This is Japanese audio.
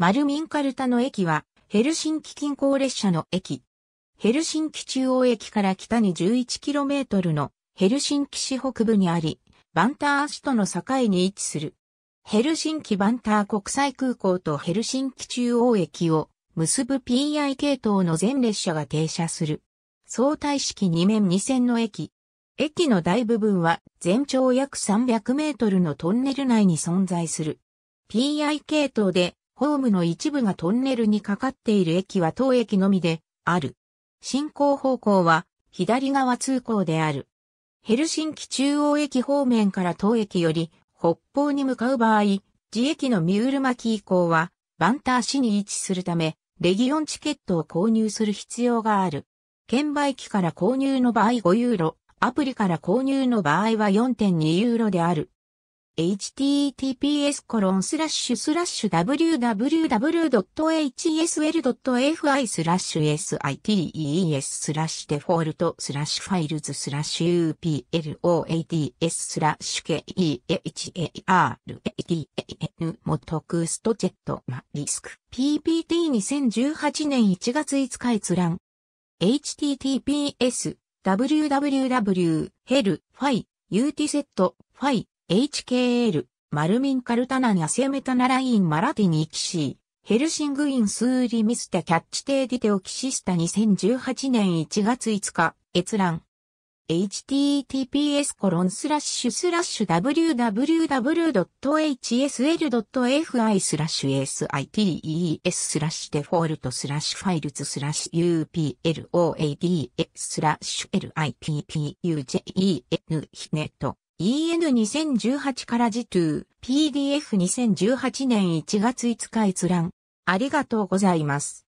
マルミンカルタの駅は、ヘルシンキ近郊列車の駅。ヘルシンキ中央駅から北に 11km のヘルシンキ市北部にあり、バンター市との境に位置する。ヘルシンキバンター国際空港とヘルシンキ中央駅を結ぶ PI 系統の全列車が停車する。相対式2面2線の駅。駅の大部分は全長約300メートルのトンネル内に存在する。PI 系統でホームの一部がトンネルにかかっている駅は当駅のみである。進行方向は左側通行である。ヘルシンキ中央駅方面から当駅より北方に向かう場合、自駅のミュール巻以降はバンター市に位置するため、レギオンチケットを購入する必要がある。券売機から購入の場合5ユーロ、アプリから購入の場合は4.2ユーロである。https コロンスラッシュスラッシュ www.hsl.fi スラッシュ sitees スラッシュデフォルトスラッシュファイルズスラッシュ uplOADS スラッシュ KEHARADAN もトクストジェットマリスク PPT2018 年1月5日閲覧 https www.helfi utset ファイ HKL、マルミンカルタナンアセメタナラインマラティニキシー、ヘルシングインスーリミスタキャッチテーディテオキシスタ2018年1月5日、閲覧。https コロンスラッシュスラッシュ www.hsl.fi スラッシュ s i t e s スラッシュデフォルトスラッシュファイルズスラッシュ uploads スラッシュ lippujen ひねと EN2018 から g 2PDF2018 年1月5日閲覧。ありがとうございます。